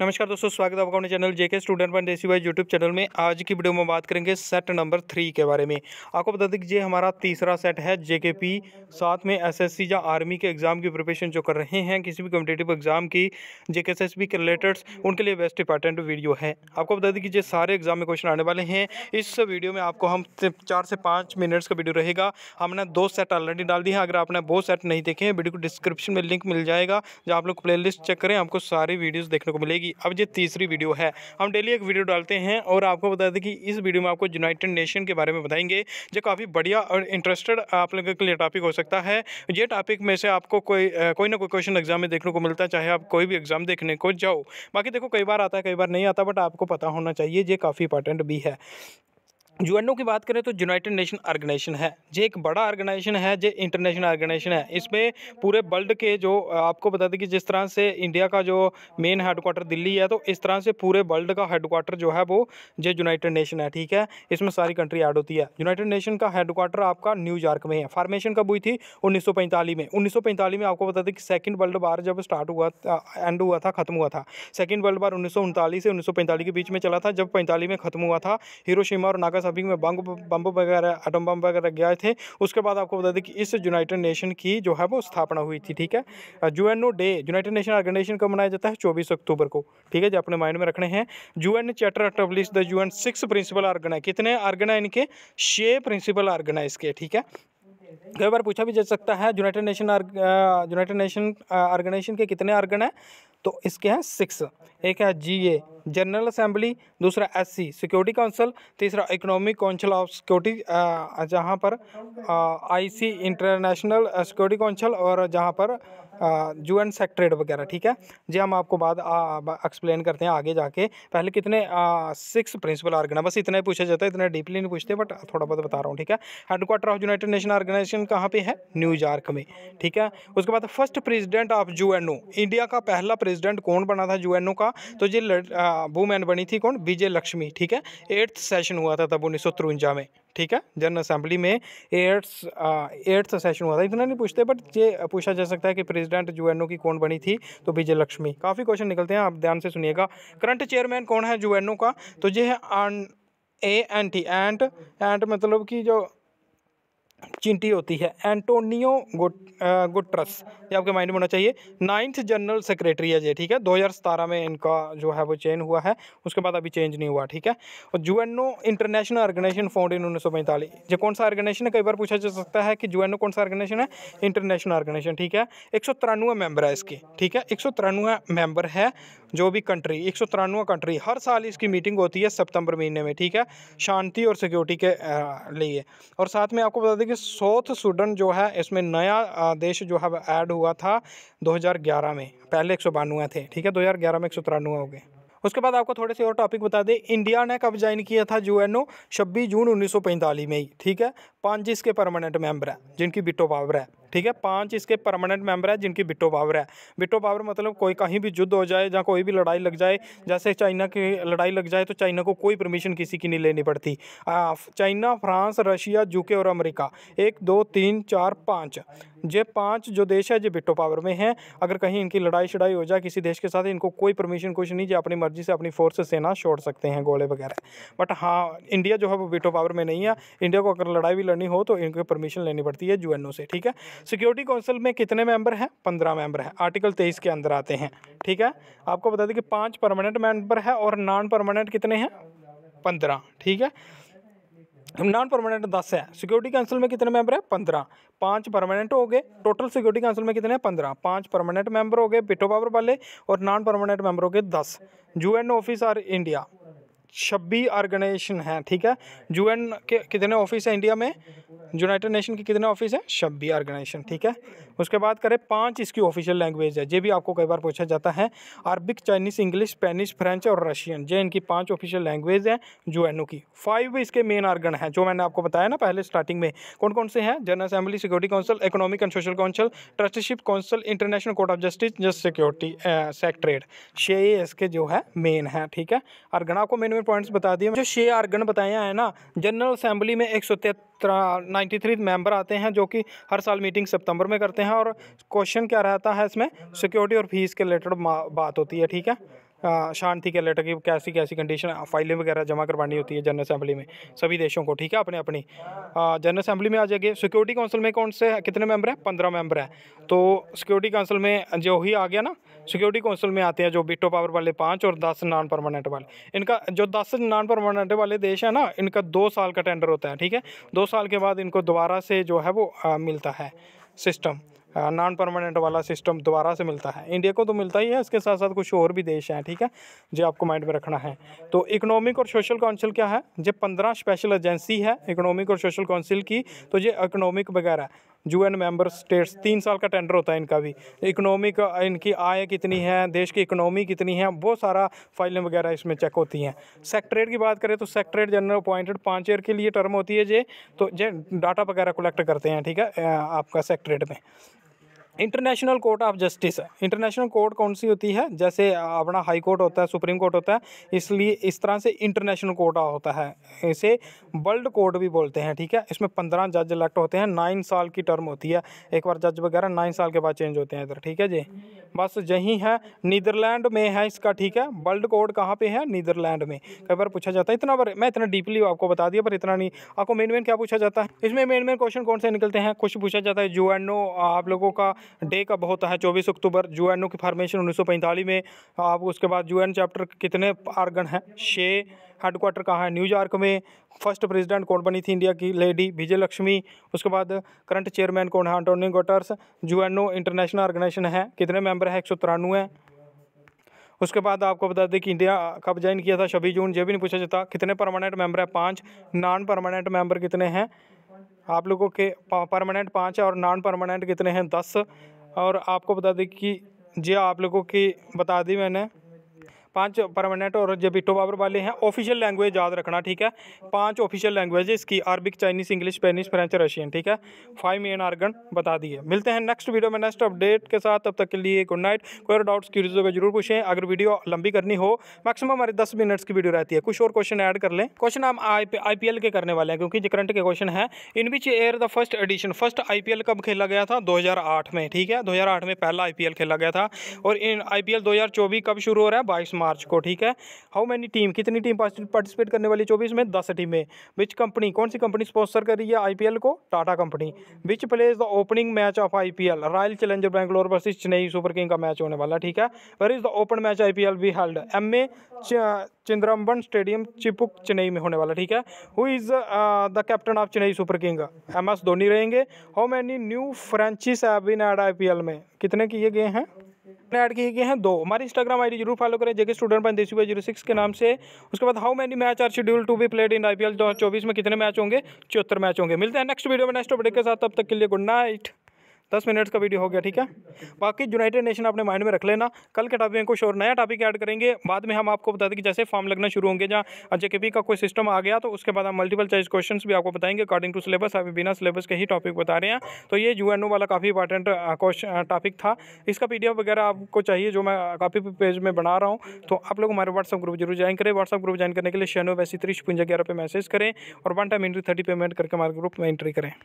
नमस्कार दोस्तों स्वागत है आपका अपने चैनल जेके स्टूडेंट पॉइंट देसी भाई यूट्यूब चैनल में आज की वीडियो में बात करेंगे सेट नंबर थ्री के बारे में आपको बता दें कि ये हमारा तीसरा सेट है जेके पी साथ में एसएससी या आर्मी के एग्ज़ाम की प्रिपरेशन जो कर रहे हैं किसी भी कॉम्पिटेटिव एग्ज़ाम की जे के एस एस के रिलेटेड उनके लिए बेस्ट इंपॉर्टेंट वीडियो है आपको बता दें कि ये सारे एग्ज़ाम में क्वेश्चन आने वाले हैं इस वीडियो में आपको हम चार से पाँच मिनट्स का वीडियो रहेगा हमने दो सेट ऑलरेडी डाल दिए हैं अगर आपने वो सेट नहीं देखे हैं वीडियो को डिस्क्रिप्शन में लिंक मिल जाएगा जहाँ आप लोग प्ले चेक करें आपको सारी वीडियो वीडियोस देखने को मिलेगी अब ये तीसरी वीडियो है हम डेली एक वीडियो डालते हैं और आपको बता दें कि इस वीडियो में आपको यूनाइटेड नेशन के बारे में बताएंगे जो काफ़ी बढ़िया और इंटरेस्टेड आप लोगों के लिए टॉपिक हो सकता है ये टॉपिक में से आपको कोई कोई ना कोई क्वेश्चन एग्जाम में देखने को मिलता है चाहे आप कोई भी एग्जाम देखने को जाओ बाकी देखो कई बार आता है कई बार नहीं आता बट आपको पता होना चाहिए ये काफ़ी इंपॉर्टेंट भी है यू की बात करें तो यूनाइटेड नेशन ऑर्गेनाइजेशन है जो एक बड़ा ऑर्गेनाइजेशन है जो इंटरनेशनल ऑर्गेनाइजेशन है इसमें पूरे वर्ल्ड के जो आपको बता दें कि जिस तरह से इंडिया का जो मेन हेडकोार्टर दिल्ली है तो इस तरह से पूरे वर्ल्ड का हेडकोार्टर जो है वो जो यूनाइटेड नेशन है ठीक है इसमें सारी कंट्री ऐड होती है यूनाइटेड नेशन का हेडक्वार्टर आपका न्यूयॉर्क में है फार्मेशन कब हुई थी उन्नीस में उन्नीस में आपको बता दें कि सेकेंड वर्ल्ड वार जब स्टार्ट हुआ एंड हुआ था ख़त्म हुआ था सेकेंड वर्ल्ड वार उन्नीस से उन्नीस के बीच में चला था जब पैंतालीस में ख़त्म हुआ था हिरोशिमा और नागा सभी में बम बम वगैरह एटम बम वगैरह गया थे उसके बाद आपको बता दें कि इस यूनाइटेड नेशन की जो है वो स्थापना हुई थी ठीक है U Day United Nation Organization का मनाया जाता है चौबीस अक्टूबर को ठीक है जो अपने माइंड में रखने हैं U N chapter establish the U N six principle organize कितने ऑर्गेनाइज के छे प्रिंसिपल ऑर्गेनाइज के ठीक है कई बार पूछा भी जा सकता है United Nation United Nation Organization के कितने ऑर्गन हैं तो इसके हैं सिक्स एक है जी ए जनरल असेंबली दूसरा एससी सिक्योरिटी काउंसिल तीसरा इकोनॉमिक काउंसिल ऑफ सिक्योरिटी जहाँ पर आईसी इंटरनेशनल सिक्योरिटी काउंसिल और जहाँ पर जू एंड सेक्ट्रेट वगैरह ठीक है जी हम आपको बाद एक्सप्लेन करते हैं आगे जाके पहले कितने सिक्स प्रिंसिपल ऑर्गन बस इतना ही पूछा जाता है इतना डीपली नहीं पूछते बट थोड़ा बहुत बता रहा हूँ ठीक है headquarter of United Nation organization कहाँ पे है न्यूयॉर्क में ठीक है उसके बाद फर्स्ट प्रेजिडेंट ऑफ जू इंडिया का पहला प्रेजिडेंट कौन बना था जू का तो ये वूमैन बनी थी कौन विजय लक्ष्मी ठीक है एट्थ सेशन हुआ था तब उन्नीस में ठीक है जनरल असेंबली में एट्स एट्स सेशन हुआ था इतना नहीं पूछते बट ये पूछा जा सकता है कि प्रेसिडेंट यू की कौन बनी थी तो विजय लक्ष्मी काफ़ी क्वेश्चन निकलते हैं आप ध्यान से सुनिएगा करंट चेयरमैन कौन है यू का तो ये है ए एन टी एंट एंट मतलब कि जो चिंटी होती है एंटोनियो गुट गुट्रस ये आपके माइंड में होना चाहिए नाइन्थ जनरल सेक्रेटरी है ये ठीक है दो हज़ार सतारह में इनका जो है वो चेंज हुआ है उसके बाद अभी चेंज नहीं हुआ ठीक है और जू इंटरनेशनल ऑर्गेनाइजेशन फाउंड इन उन्नीस सौ पैंतालीस ये कौन सा ऑर्गेनाइजेशन है कई बार पूछा जा सकता है कि जू कौन सा ऑर्गेनाइजेशन है इंटरनेशनल ऑर्गेनाइजेशन ठीक है एक सौ तिरानवे मेंबर है इसकी ठीक है एक सौ तिरानवे मेंबर है जो भी कंट्री एक कंट्री हर साल इसकी मीटिंग होती है सितंबर महीने में ठीक है शांति और सिक्योरिटी के लिए और साथ में आपको बता दें कि साउथ सूडन जो है इसमें नया देश जो है ऐड हुआ था 2011 में पहले एक थे ठीक है 2011 में एक हो गए उसके बाद आपको थोड़े से और टॉपिक बता दें इंडिया ने कब ज्वाइन किया था यू एन ओ छब्बीस जून 1945 में ही ठीक है पांच इसके परमानेंट मेंबर है जिनकी बिटो पावर है ठीक है पांच इसके परमानेंट मेंबर है जिनकी बिटो पावर है बिटो पावर मतलब कोई कहीं भी युद्ध हो जाए या कोई भी लड़ाई लग जाए जैसे चाइना की लड़ाई लग जाए तो चाइना को कोई परमिशन किसी की नहीं लेनी पड़ती चाइना फ्रांस रशिया यूके और अमेरिका एक दो तीन चार पाँच ये पाँच जो देश है जो बिटो पावर में हैं अगर कहीं इनकी लड़ाई शड़ाई हो जाए किसी देश के साथ इनको कोई परमिशन कुछ नहीं जो अपनी मर्जी से अपनी फोर्स सेना छोड़ सकते हैं गोले वगैरह बट हाँ इंडिया जो है वो बिटो पावर में नहीं है इंडिया को अगर लड़ाई भी करनी हो तो इनकी परमिशन लेनी पड़ती है यू से ठीक है सिक्योरिटी काउंसिल में कितने मेंबर हैं पंद्रह मेंबर हैं आर्टिकल तेईस के अंदर आते हैं ठीक है आपको बता दें कि पाँच परमानेंट मेंबर है और नॉन परमानेंट कितने हैं पंद्रह ठीक है नॉन परमानेंट दस है सिक्योरिटी काउंसिल में कितने मेंबर है पंद्रह पांच परमानेंट हो गए टोटल सिक्योरिटी काउंसिल में कितने हैं पंद्रह पांच परमानेंट मेंबर हो गए पिटो पावर वाले और नॉन परमानेंट मेंबर हो गए दस U N office are India छब्बीस ऑर्गेनाइजेशन हैं ठीक है यू एन के कितने ऑफिस हैं इंडिया में यूनाइटेड नेशन के कितने ऑफिस हैं छब्बीस ऑर्गेनाइजेशन ठीक है उसके बाद करें पांच इसकी ऑफिशियल लैंग्वेज है ये भी आपको कई बार पूछा जाता है Arabic Chinese English Spanish French और रशियन जे इनकी पाँच ऑफिशियल लैंग्वेज हैं यू की फाइव इसके मेन ऑर्गन हैं जो मैंने आपको बताया ना पहले स्टार्टिंग में कौन कौन से हैं General Assembly Security Council Economic and Social Council Trusteeship Council International Court of Justice just Security Secretariat छः इसके जो है मेन है ठीक है अर्गन आपको मेन पॉइंट्स बता दिए जो छः आर्गन बताया है ना जनरल असेंबली में एक सौ नाइन्टी थ्री मेम्बर आते हैं जो कि हर साल मीटिंग सितंबर में करते हैं और क्वेश्चन क्या रहता है इसमें सिक्योरिटी और फीस के रिलेटेड बात होती है ठीक है शांति के लेटर की कैसी कैसी कंडीशन फाइलें वगैरह जमा करवानी होती है जनरल असेंबली में सभी देशों को ठीक है अपने अपनी जनरल असम्बली में आ जाइए सिक्योरिटी काउंसिल में कौन से कितने मेंबर हैं पंद्रह मेंबर हैं तो सिक्योरिटी काउंसिल में जो ही आ गया ना सिक्योरिटी काउंसिल में आते हैं जो बिटो पावर वाले पाँच और दस नॉन परमानेंट वाले इनका जो दस नॉन परमानेंट वाले देश हैं ना इनका दो साल का टेंडर होता है ठीक है दो साल के बाद इनको दोबारा से जो है वो मिलता है सिस्टम नॉन परमानेंट वाला सिस्टम दोबारा से मिलता है इंडिया को तो मिलता ही है उसके साथ साथ कुछ और भी देश हैं ठीक है जो आपको माइंड में रखना है तो इकोनॉमिक और सोशल काउंसिल क्या है जो पंद्रह स्पेशल एजेंसी है इकोनॉमिक और सोशल काउंसिल की तो ये इकोनॉमिक वगैरह यू एन मेम्बर स्टेट्स तीन साल का टेंडर होता है इनका भी इकोनॉमिक इनकी आय कितनी है देश की इकोनॉमी कितनी है वो सारा फाइलें वगैरह इसमें चेक होती हैं सेक्ट्रेट की बात करें तो सेक्ट्रेट जनरल अपॉइंटेड पाँच ईयर के लिए टर्म होती है जे तो जे डाटा वगैरह कलेक्ट करते हैं ठीक है आपका सेक्ट्रेट में International Court of Justice International Court कौन सी होती है जैसे अपना हाई कोर्ट होता है सुप्रीम कोर्ट होता है इसलिए इस तरह से इंटरनेशनल कोर्ट होता है इसे वर्ल्ड कोर्ट भी बोलते हैं ठीक है इसमें पंद्रह जज इलेक्ट होते हैं नाइन साल की टर्म होती है एक बार जज वगैरह नाइन साल के बाद चेंज होते हैं इधर ठीक है जी बस यही है नीदरलैंड में है इसका ठीक है वर्ल्ड कोर्ट कहाँ पर है नीदरलैंड में कई बार पूछा जाता है इतना बार मैं इतना डीपली आपको बता दिया पर इतना नहीं आपको मेन मेन क्या पूछा जाता है इसमें मेन मेन क्वेश्चन कौन से निकलते हैं कुछ पूछा जाता है जो आप लोगों का डे कब होता है चौबीस अक्टूबर जू एन ओ की फार्मेशन 1945 में आप उसके बाद जू चैप्टर कितने आर्गन हैं छः हेडक्वार्टर कहाँ है न्यूयॉर्क में फर्स्ट प्रेसिडेंट कौन बनी थी इंडिया की लेडी विजय लक्ष्मी उसके बाद करंट चेयरमैन कौन है अंटोनी गोटर्स जू इंटरनेशनल ऑर्गेनाइजेशन है कितने मेंबर है एक सौ तिरानवे उसके बाद आपको बता दें कि इंडिया कब ज्वाइन किया था छब्बीस जून जो भी नहीं पूछा जाता कितने परमानेंट मेंबर है पाँच नॉन परमानेंट मेंबर कितने हैं आप लोगों के परमानेंट पाँच और नॉन परमानेंट कितने हैं दस और आपको बता दें कि जी हाँ, आप लोगों की बता दी मैंने पांच परमानेंट और जो बिटो बाबर वाले हैं ऑफिशियल लैंग्वेज याद रखना ठीक है पांच ऑफिशियल लैंग्वेज इसकी Arabic Chinese English Spanish French Russian ठीक है फाइव मेन आर्गन बता दिए मिलते हैं नेक्स्ट वीडियो में नेक्स्ट अपडेट के साथ तब तक के लिए गुड नाइट कोई और डाउट्स क्यूरीज होगा जरूर पूछें अगर वीडियो लंबी करनी हो मैक्सिमम हमारे दस मिनट्स की वीडियो रहती है कुछ और क्वेश्चन ऐड कर लें क्वेश्चन हम आई पी के करने वाले हैं क्योंकि जो करंट के क्वेश्चन है in which year the first edition first I कब खेला गया था दो में ठीक है दो में पहला आई खेला गया था और इन आई पी कब शुरू हो रहा है बाईस मार्च को ठीक है हाउ मैनी टीम कितनी टीम पार्टिसिपेट करने वाली चौबीस में दस टीमें विच कंपनी कौन सी कंपनी स्पॉन्सर कर रही है आई को Tata company which plays the opening match of L Royal Challenger Bangalore versus Chennai Super King का मैच होने वाला ठीक है where is the open match I L be held M A Chidambaram stadium Chepauk Chennai में होने वाला ठीक है who is the captain of Chennai Super King M S Dhoni रहेंगे how many new franchise have been add I में कितने किए गए हैं ने ऐड किए गए हैं दो हमारे इंस्टाग्राम आईडी जरूर फॉलो करें जेके स्टूडेंट पंदेसी देसी जीरो सिक्स के नाम से उसके बाद how many match are schedule to be played in IPL चौबीस में कितने मैच होंगे चौहत्तर मैच होंगे मिलते हैं नेक्स्ट वीडियो में नेक्स्ट अपडेट के साथ तब तक के लिए गुड नाइट दस मिनट्स का वीडियो हो गया ठीक है बाकी यूनाइटेड नेशन अपने माइंड में रख लेना कल के टॉपिक में कुछ और नया टॉपिक ऐड करेंगे बाद में हम आपको बता दें कि जैसे फॉर्म लगना शुरू होंगे जहाँ जे का कोई सिस्टम आ गया तो उसके बाद हम मल्टीपल चॉइस क्वेश्चन भी आपको बताएंगे अकॉर्डिंग टू सिलेबस अभी बिना सिलेबस के ही टॉपिक बता रहे हैं तो ये यू वाला काफ़ी इंपॉर्टेंट क्वेश्चन टॉपिक था इसका पी वगैरह आपको चाहिए जो मैं काफ़ी पेज में बना रहा हूँ तो आप लोग हमारे व्हाट्सअप ग्रुप जरूर ज्वाइन करें व्हाट्सअप ग्रुप ज्वाइन करने के लिए शेनो वैसी त्रिश ग्यारह पे मैसेज करें और one time entry thirty payment करके हमारे ग्रुप में एंट्री करें